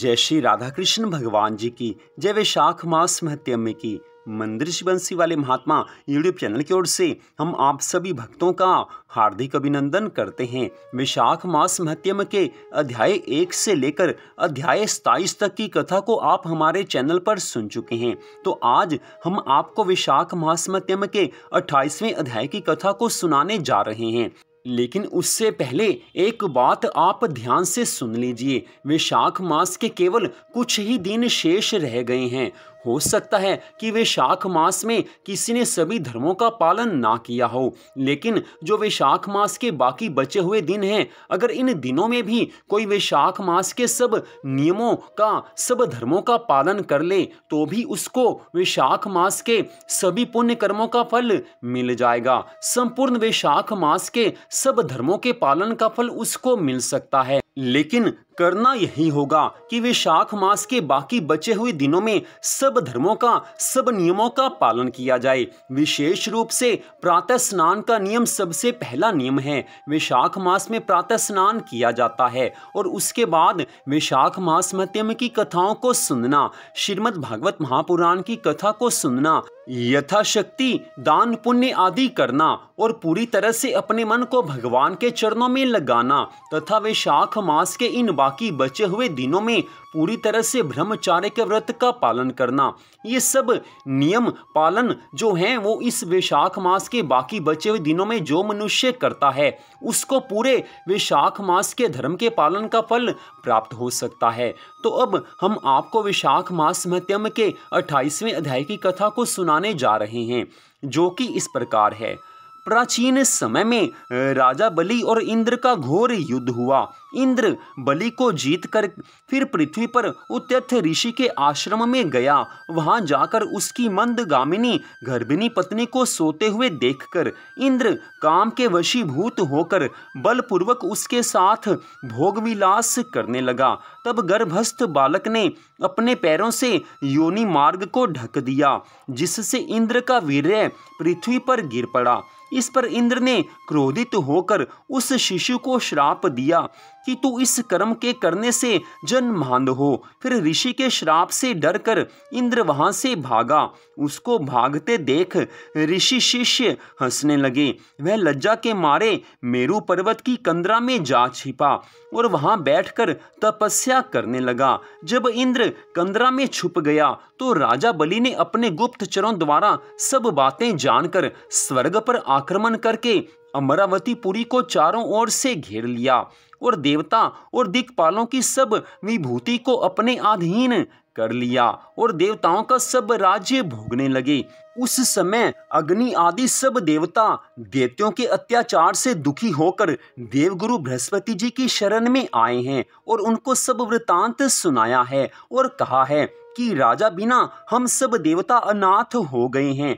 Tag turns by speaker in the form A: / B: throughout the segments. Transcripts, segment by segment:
A: जय श्री राधा कृष्ण भगवान जी की जय वैशाख मास महत्यम्य की मंदिर शिवंशी वाले महात्मा यूट्यूब चैनल की ओर से हम आप सभी भक्तों का हार्दिक अभिनंदन करते हैं विशाख मास महत्यम के अध्याय एक से लेकर अध्याय सताईस तक की कथा को आप हमारे चैनल पर सुन चुके हैं तो आज हम आपको विशाख मास महत्यम के अट्ठाईसवें अध्याय की कथा को सुनाने जा रहे हैं लेकिन उससे पहले एक बात आप ध्यान से सुन लीजिए विशाख मास के केवल कुछ ही दिन शेष रह गए हैं हो सकता है कि वैशाख मास में किसी ने सभी धर्मों का पालन ना किया हो लेकिन जो वैशाख मास के बाकी बचे हुए दिन हैं अगर इन दिनों में भी कोई वैशाख मास के सब नियमों का सब धर्मों का पालन कर ले तो भी उसको वैशाख मास के सभी पुण्य कर्मों का फल मिल जाएगा संपूर्ण वैशाख मास के सब धर्मों के पालन का फल उसको मिल सकता है लेकिन करना यही होगा कि वे शाख मास के बाकी बचे हुए दिनों में सब धर्मों का सब नियमों का पालन किया जाए विशेष रूप से प्रातः स्नान का नियम सबसे पहला नियम है विशाख मास में प्रातः स्नान किया जाता है और उसके बाद विशाख मास मध्यम की कथाओं को सुनना श्रीमद भागवत महापुराण की कथा को सुनना यथाशक्ति दान पुण्य आदि करना और पूरी तरह से अपने मन को भगवान के चरणों में लगाना तथा वे शाख मास के इन बाकी बचे हुए दिनों में पूरी तरह से ब्रह्मचार्य के व्रत का पालन करना ये सब नियम पालन जो हैं वो इस वैशाख मास के बाकी बचे हुए दिनों में जो मनुष्य करता है उसको पूरे वैशाख मास के धर्म के पालन का फल प्राप्त हो सकता है तो अब हम आपको वैशाख मास महत्यम के अट्ठाईसवें अध्याय की कथा को सुनाने जा रहे हैं जो कि इस प्रकार है प्राचीन समय में राजा बलि और इंद्र का घोर युद्ध हुआ इंद्र बलि को जीतकर फिर पृथ्वी पर उत्यथ ऋषि के आश्रम में गया वहां जाकर उसकी मंदगामिनी गर्भिणी पत्नी को सोते हुए देखकर इंद्र काम के वशीभूत होकर बलपूर्वक उसके साथ भोगविलास करने लगा तब गर्भस्थ बालक ने अपने पैरों से योनि मार्ग को ढक दिया जिससे इंद्र का वीर्य पृथ्वी पर गिर पड़ा इस पर इंद्र ने क्रोधित होकर उस शिशु को श्राप दिया कि तू इस कर्म के करने से जन्मांध हो फिर ऋषि के श्राप से डरकर इंद्र वहां से भागा उसको भागते देख ऋषि शिष्य हंसने लगे वह लज्जा के मारे मेरु पर्वत की कंदरा में जा छिपा और वहां बैठकर तपस्या करने लगा जब इंद्र कंदरा में छुप गया तो राजा बलि ने अपने गुप्तचरों द्वारा सब बातें जानकर स्वर्ग पर आक्रमण करके अमरावती पुरी को चारों ओर से घेर लिया और देवता और दिक्पालों की सब विभूति को अपने अधीन कर लिया और देवताओं का सब राज्य भोगने लगे उस समय अग्नि आदि सब देवता देवतों के अत्याचार से दुखी होकर देवगुरु बृहस्पति जी की शरण में आए हैं और उनको सब वृतांत सुनाया है और कहा है कि राजा बिना हम सब देवता अनाथ हो गए हैं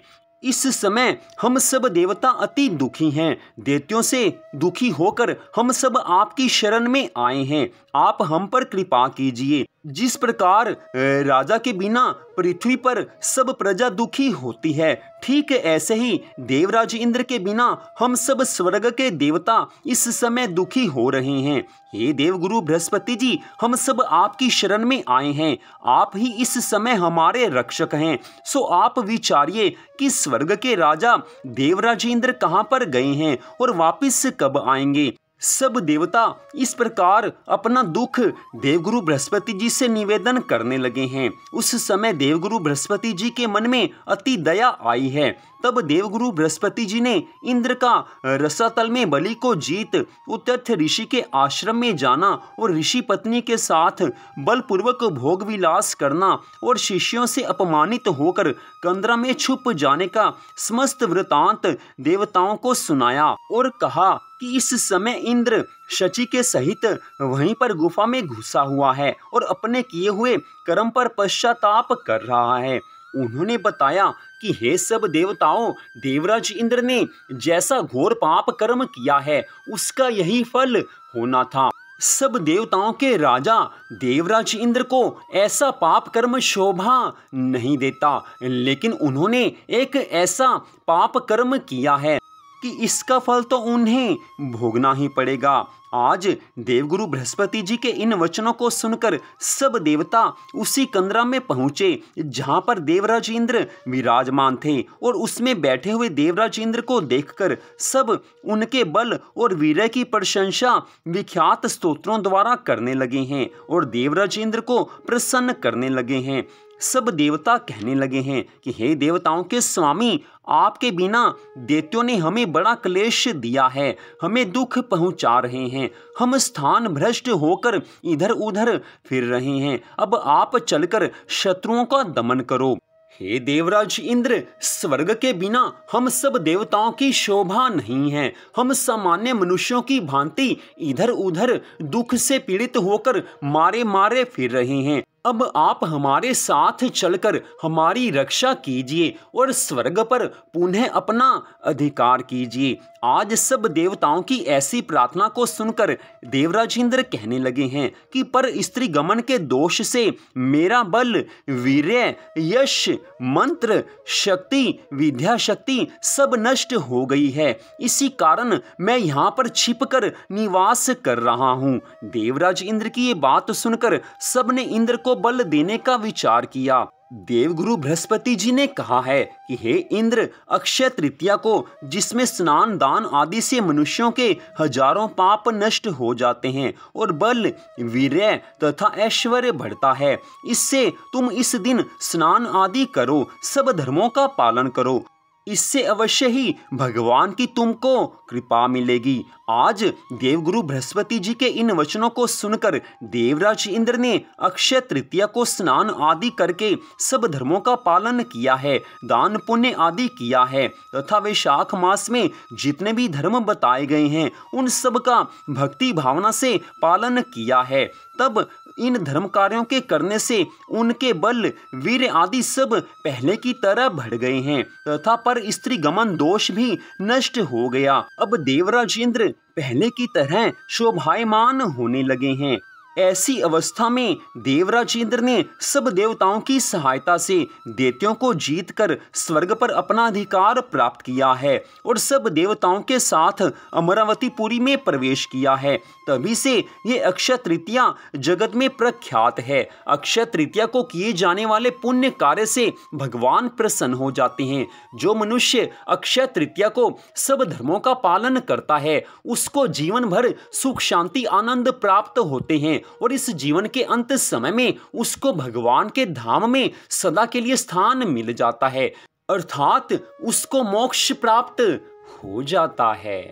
A: इस समय हम सब देवता अति दुखी हैं देवतियों से दुखी होकर हम सब आपकी शरण में आए हैं आप हम पर कृपा कीजिए जिस प्रकार राजा के बिना पृथ्वी पर सब प्रजा दुखी होती है ठीक ऐसे ही देवराज इंद्र के बिना हम सब स्वर्ग के देवता इस समय दुखी हो रहे हैं हे देवगुरु बृहस्पति जी हम सब आपकी शरण में आए हैं आप ही इस समय हमारे रक्षक हैं सो आप विचारिए कि स्वर्ग के राजा देवराज इंद्र कहाँ पर गए हैं और वापिस कब आएंगे सब देवता इस प्रकार अपना दुख देवगुरु बृहस्पति जी से निवेदन करने लगे हैं उस समय देवगुरु बृहस्पति जी के मन में अति दया आई है तब देवगुरु बृहस्पति जी ने इंद्र का रसातल में बलि को जीत उत्यर्थ ऋषि के आश्रम में जाना और ऋषि पत्नी के साथ बलपूर्वक भोग विलास करना और शिष्यों से अपमानित होकर कंदरा में छुप जाने का समस्त वृतांत देवताओं को सुनाया और कहा कि इस समय इंद्र शची के सहित वहीं पर गुफा में घुसा हुआ है और अपने किए हुए कर्म पर पश्चाताप कर रहा है उन्होंने बताया कि हे सब देवताओं देवराज इंद्र ने जैसा घोर पाप कर्म किया है उसका यही फल होना था सब देवताओं के राजा देवराज इंद्र को ऐसा पाप कर्म शोभा नहीं देता लेकिन उन्होंने एक ऐसा पाप कर्म किया है कि इसका फल तो उन्हें भोगना ही पड़ेगा आज देवगुरु बृहस्पति जी के इन वचनों को सुनकर सब देवता उसी कंदरा में पहुंचे जहां पर देवराज इंद्र विराजमान थे और उसमें बैठे हुए देवराज इंद्र को देखकर सब उनके बल और वीरय की प्रशंसा विख्यात स्तोत्रों द्वारा करने लगे हैं और देवराज इंद्र को प्रसन्न करने लगे हैं सब देवता कहने लगे हैं कि हे देवताओं के स्वामी आपके बिना देवत्यों ने हमें बड़ा क्लेश दिया है हमें दुख पहुंचा रहे हैं हम स्थान भ्रष्ट होकर इधर उधर फिर रहे हैं अब आप चलकर शत्रुओं का दमन करो हे देवराज इंद्र स्वर्ग के बिना हम सब देवताओं की शोभा नहीं है हम सामान्य मनुष्यों की भांति इधर उधर दुख से पीड़ित होकर मारे मारे फिर रहे हैं अब आप हमारे साथ चलकर हमारी रक्षा कीजिए और स्वर्ग पर पुनः अपना अधिकार कीजिए आज सब देवताओं की ऐसी प्रार्थना को सुनकर देवराज इंद्र कहने लगे हैं कि पर स्त्री गमन के दोष से मेरा बल वीर यश मंत्र शक्ति विद्या शक्ति सब नष्ट हो गई है इसी कारण मैं यहाँ पर छिपकर निवास कर रहा हूँ देवराज इंद्र की ये बात सुनकर सबने इंद्र को बल देने का विचार किया देवगुरु बृहस्पति जी ने कहा है कि हे इंद्र अक्षय तृतीया को जिसमें स्नान दान आदि से मनुष्यों के हजारों पाप नष्ट हो जाते हैं और बल वीर तथा ऐश्वर्य बढ़ता है इससे तुम इस दिन स्नान आदि करो सब धर्मों का पालन करो इससे अवश्य ही भगवान की तुमको कृपा मिलेगी आज देवगुरु बृहस्पति जी के इन वचनों को सुनकर देवराज इंद्र ने अक्षय तृतीया को स्नान आदि करके सब धर्मों का पालन किया है दान पुण्य आदि किया है तथा वे शाख मास में जितने भी धर्म बताए गए हैं उन सब का भक्ति भावना से पालन किया है तब इन धर्म कार्यों के करने से उनके बल वीर आदि सब पहले की तरह बढ़ गए हैं तथा पर स्त्री गमन दोष भी नष्ट हो गया अब देवराज इंद्र पहले की तरह शोभायमान होने लगे हैं ऐसी अवस्था में देवराज इंद्र ने सब देवताओं की सहायता से देवियों को जीतकर स्वर्ग पर अपना अधिकार प्राप्त किया है और सब देवताओं के साथ अमरावतीपुरी में प्रवेश किया है तभी से ये अक्षय तृतीया जगत में प्रख्यात है अक्षय तृतीया को किए जाने वाले पुण्य कार्य से भगवान प्रसन्न हो जाते हैं जो मनुष्य अक्षय तृतीया को सब धर्मों का पालन करता है उसको जीवन भर सुख शांति आनंद प्राप्त होते हैं और इस जीवन के अंत समय में उसको भगवान के धाम में सदा के लिए स्थान मिल जाता है अर्थात उसको मोक्ष प्राप्त हो जाता है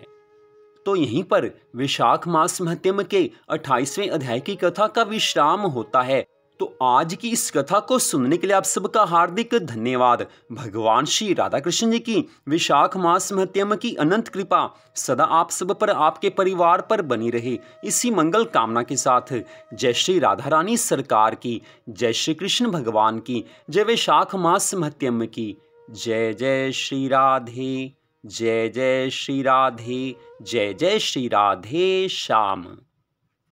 A: तो यहीं पर विशाख मास महत्यम के 28वें अध्याय की कथा का विश्राम होता है तो आज की इस कथा को सुनने के लिए आप सबका हार्दिक धन्यवाद भगवान श्री राधा कृष्ण जी की विशाख मास महत्यम की अनंत कृपा सदा आप सब पर आपके परिवार पर बनी रहे इसी मंगल कामना के साथ जय श्री राधा रानी सरकार की जय श्री कृष्ण भगवान की जय विशाख मास महत्यम की जय जय श्री राधे जय जय श्री राधे जय जय श्री राधे श्याम